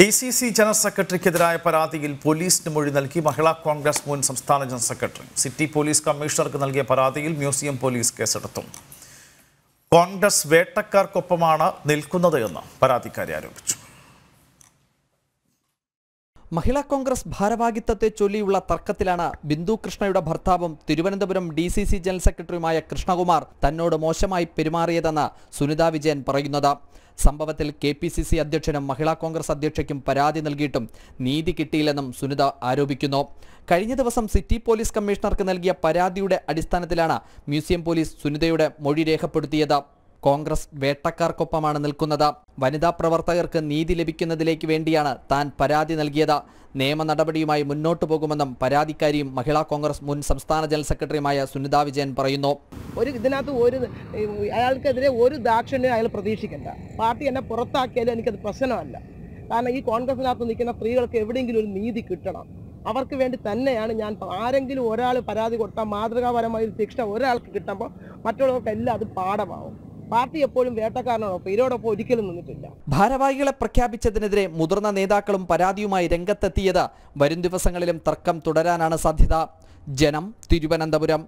D C C general സെക്രട്ടറിക്കെതിരായ പരാതിയിൽ പോലീസിന് മൊഴി നൽകി മഹിളാ കോൺഗ്രസ് മുൻ സംസ്ഥാന ജനറൽ സെക്രട്ടറി സിറ്റി പോലീസ് കമ്മീഷണർക്ക് നൽകിയ പരാതിയിൽ മ്യൂസിയം പോലീസ് കേസെടുത്തു കോൺഗ്രസ് വേട്ടക്കാർക്കൊപ്പമാണ് നിൽക്കുന്നത് എന്ന് പരാതിക്കാരി ആരോപിച്ചു മഹിളാ കോൺഗ്രസ് ഭാരവാഹിത്വത്തെ ചൊല്ലിയുള്ള തർക്കത്തിലാണ് ബിന്ദു കൃഷ്ണയുടെ ഭർത്താവും Thiruvananthapuram D C C general സെക്രട്ടറിയുമായ കൃഷ്ണകുമാർ തന്നോട് മോശമായി പെരുമാറിയതെന്ന് സുനിതാ വിജയൻ പറയുന്നത് സംഭവത്തിൽ കെ പി സി സി അധ്യക്ഷനും മഹിളാ കോൺഗ്രസ് അധ്യക്ഷയ്ക്കും പരാതി നൽകിയിട്ടും നീതി കിട്ടിയില്ലെന്നും സുനിത ആരോപിക്കുന്നു കഴിഞ്ഞ ദിവസം സിറ്റി പോലീസ് കമ്മീഷണർക്ക് നൽകിയ പരാതിയുടെ അടിസ്ഥാനത്തിലാണ് മ്യൂസിയം പോലീസ് സുനിതയുടെ മൊഴി രേഖപ്പെടുത്തിയത് കോൺഗ്രസ് വേട്ടക്കാർക്കൊപ്പമാണ് നിൽക്കുന്നത് വനിതാ പ്രവർത്തകർക്ക് നീതി ലഭിക്കുന്നതിലേക്ക് വേണ്ടിയാണ് താൻ പരാതി നൽകിയത് നിയമ നടപടിയുമായി മുന്നോട്ടു പോകുമെന്നും പരാതിക്കാരിയും മഹിളാ കോൺഗ്രസ് മുൻ സംസ്ഥാന ജനറൽ സെക്രട്ടറിയുമായ സുനിതാ വിജയൻ പറയുന്നു ഒരു ഇതിനകത്ത് ഒരു അയാൾക്കെതിരെ ഒരു ദാക്ഷിണ്യം അയാൾ പ്രതീക്ഷിക്കണ്ട പാർട്ടി എന്നെ പുറത്താക്കിയാലും എനിക്കത് പ്രശ്നമല്ല കാരണം ഈ കോൺഗ്രസിനകത്ത് നിൽക്കുന്ന സ്ത്രീകൾക്ക് എവിടെയെങ്കിലും ഒരു നീതി കിട്ടണം അവർക്ക് വേണ്ടി തന്നെയാണ് ഞാൻ ആരെങ്കിലും ഒരാൾ പരാതി കൊടുത്താൽ മാതൃകാപരമായ ഒരു ശിക്ഷ ഒരാൾക്ക് കിട്ടുമ്പോൾ എല്ലാം അത് പാഠമാവും പാർട്ടി എപ്പോഴും വേട്ടക്കാരനോടൊപ്പം ഇരോടൊപ്പം ഒരിക്കലും നിന്നിട്ടില്ല ഭാരവാഹികളെ പ്രഖ്യാപിച്ചതിനെതിരെ മുതിർന്ന നേതാക്കളും പരാതിയുമായി രംഗത്തെത്തിയത് വരും ദിവസങ്ങളിലും തർക്കം തുടരാനാണ് സാധ്യത ജനം തിരുവനന്തപുരം